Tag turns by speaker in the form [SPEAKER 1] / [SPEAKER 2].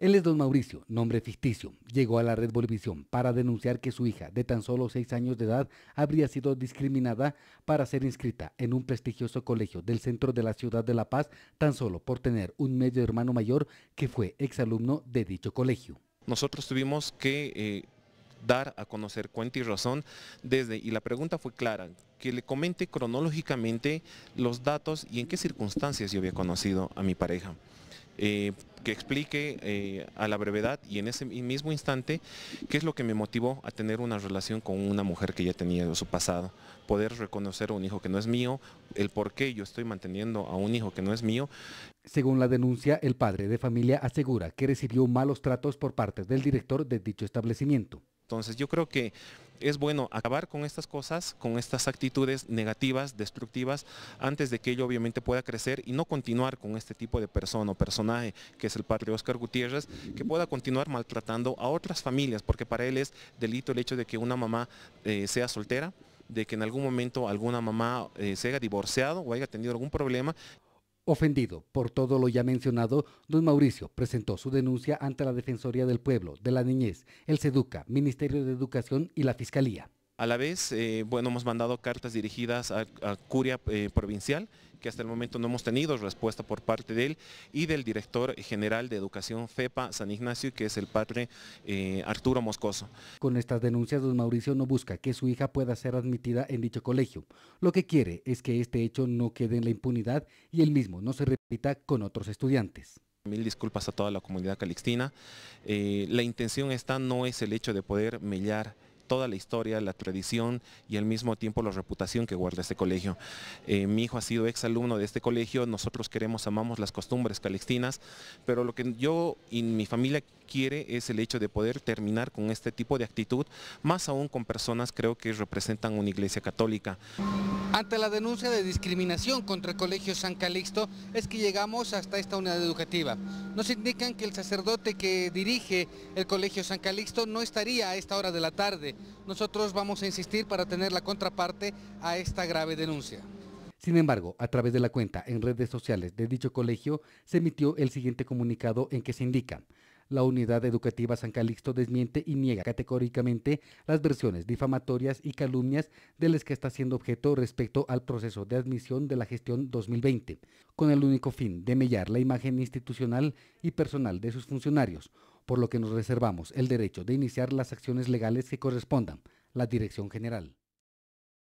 [SPEAKER 1] Él es don Mauricio, nombre ficticio. Llegó a la red Bolivisión para denunciar que su hija, de tan solo seis años de edad, habría sido discriminada para ser inscrita en un prestigioso colegio del centro de la ciudad de La Paz, tan solo por tener un medio hermano mayor que fue exalumno de dicho colegio.
[SPEAKER 2] Nosotros tuvimos que eh, dar a conocer cuenta y razón desde, y la pregunta fue clara, que le comente cronológicamente los datos y en qué circunstancias yo había conocido a mi pareja. Eh, que explique eh, a la brevedad y en ese mismo instante qué es lo que me motivó a tener una relación con una mujer que ya tenía su pasado, poder reconocer a un hijo que no es mío, el por qué yo estoy manteniendo a un hijo que no es mío.
[SPEAKER 1] Según la denuncia, el padre de familia asegura que recibió malos tratos por parte del director de dicho establecimiento.
[SPEAKER 2] Entonces yo creo que es bueno acabar con estas cosas, con estas actitudes negativas, destructivas, antes de que ello obviamente pueda crecer y no continuar con este tipo de persona o personaje que es el padre Oscar Gutiérrez, que pueda continuar maltratando a otras familias, porque para él es delito el hecho de que una mamá eh, sea soltera, de que en algún momento alguna mamá eh, se haya divorciado o haya tenido algún problema
[SPEAKER 1] Ofendido por todo lo ya mencionado, don Mauricio presentó su denuncia ante la Defensoría del Pueblo, de la Niñez, el SEDUCA, Ministerio de Educación y la Fiscalía.
[SPEAKER 2] A la vez, eh, bueno, hemos mandado cartas dirigidas a, Curia eh, Provincial, que hasta el momento no hemos tenido respuesta por parte de él y del director general de Educación FEPA San Ignacio, que es el padre eh, Arturo Moscoso.
[SPEAKER 1] Con estas denuncias, don Mauricio no busca que su hija pueda ser admitida en dicho colegio. Lo que quiere es que este hecho no quede en la impunidad y el mismo no se repita con otros estudiantes.
[SPEAKER 2] Mil disculpas a toda la comunidad calixtina. la intención esta no es el hecho de poder mellar toda la historia, la tradición y al mismo tiempo la reputación que guarda este colegio. Eh, mi hijo ha sido ex alumno de este colegio, nosotros queremos, amamos las costumbres calixtinas, pero lo que yo y mi familia quiere es el hecho de poder terminar con este tipo de actitud, más aún con personas creo que representan una iglesia católica. Ante la denuncia de discriminación
[SPEAKER 1] contra el Colegio San Calixto es que llegamos hasta esta unidad educativa. Nos indican que el sacerdote que dirige el Colegio San Calixto no estaría a esta hora de la tarde. Nosotros vamos a insistir para tener la contraparte a esta grave denuncia. Sin embargo, a través de la cuenta en redes sociales de dicho colegio se emitió el siguiente comunicado en que se indican la unidad educativa San Calixto desmiente y niega categóricamente las versiones difamatorias y calumnias de las que está siendo objeto respecto al proceso de admisión de la gestión 2020, con el único fin de mellar la imagen institucional y personal de sus funcionarios, por lo que nos reservamos el derecho de iniciar las acciones legales que correspondan. La Dirección General.